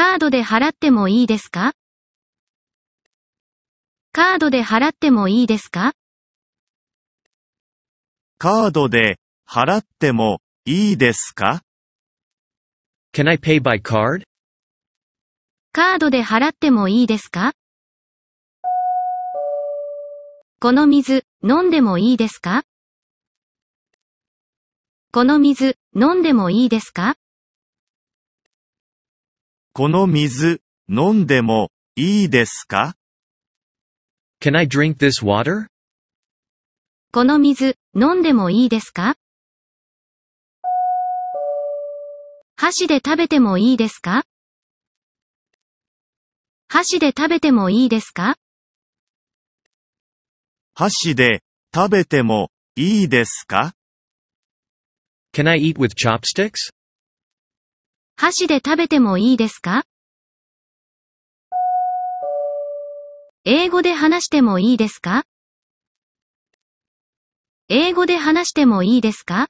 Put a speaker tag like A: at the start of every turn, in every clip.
A: カードで払ってもいいですかカードで払ってもいいですか
B: カードで払ってもいいですか ?Can I pay by card?
A: カードで払ってもいいですかこの水、飲んでもいいですかこの水、飲んでもいいですか
B: この水、飲んでも、いいですか ?Can I drink this water?
A: この水、飲んでもいいですか箸で食べてもいいですか箸で食べてもいいですか
B: 箸で食べてもいいですか ?Can I eat with chopsticks?
A: 箸で食べてもいいですか英語で話してもいいですか英語で話してもいいですか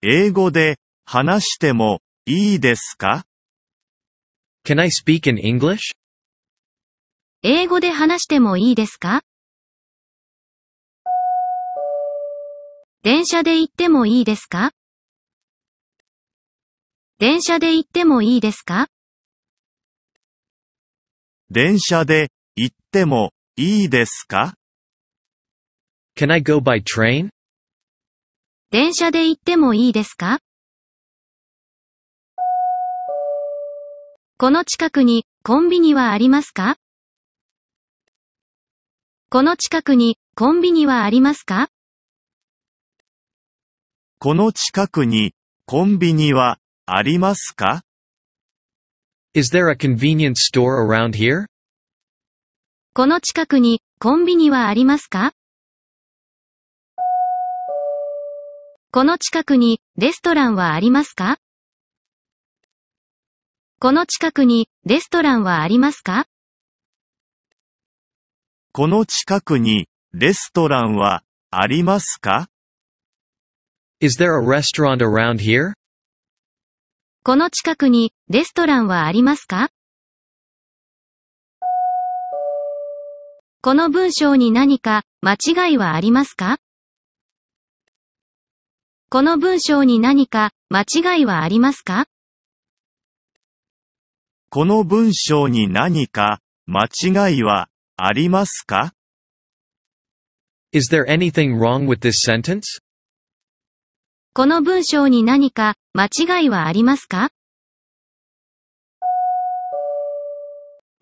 B: 英語で話してもいいですか ?Can I speak in English? 英
A: 語で話してもいいですか電車で行ってもいいですか電車で行ってもいいですか
B: 電車で行ってもいいですか ?Can I go by train?
A: 電車で行ってもいいですかこの近くにコンビニはありますかこの近くにコンビニはありますか
B: この近くにコンビニはありますか Is there a convenience store around here?
A: この近くにコンビニはありますかこの近くにレストランはありますかこの近くにレストランはありますか
B: この近くにレストランはありますか Is there a restaurant around here?
A: この近くにレストランはありますかこの文章に何か間違いはありますかこの文章に何か間違いはありますか
B: この文章に何か間違いはありますか Is there anything wrong with this sentence?
A: この文章に何か間違いはありますか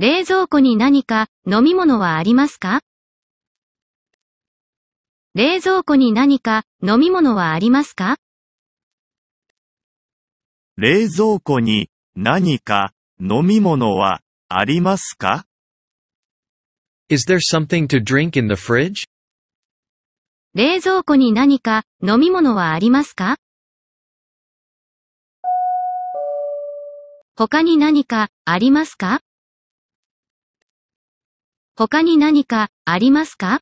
A: 冷蔵庫に何か飲み物はありますか冷蔵庫に何か飲み物はありますか
B: 冷蔵庫に何か飲み物はありますか ?Is there something to drink in the fridge?
A: 冷蔵庫に何か飲み物はありますか他に何かありますか他に何かありますか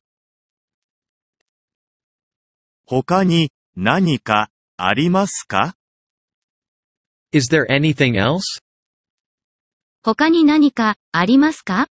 B: 他に何かありますか ?Is there anything else?
A: 他に何かありますか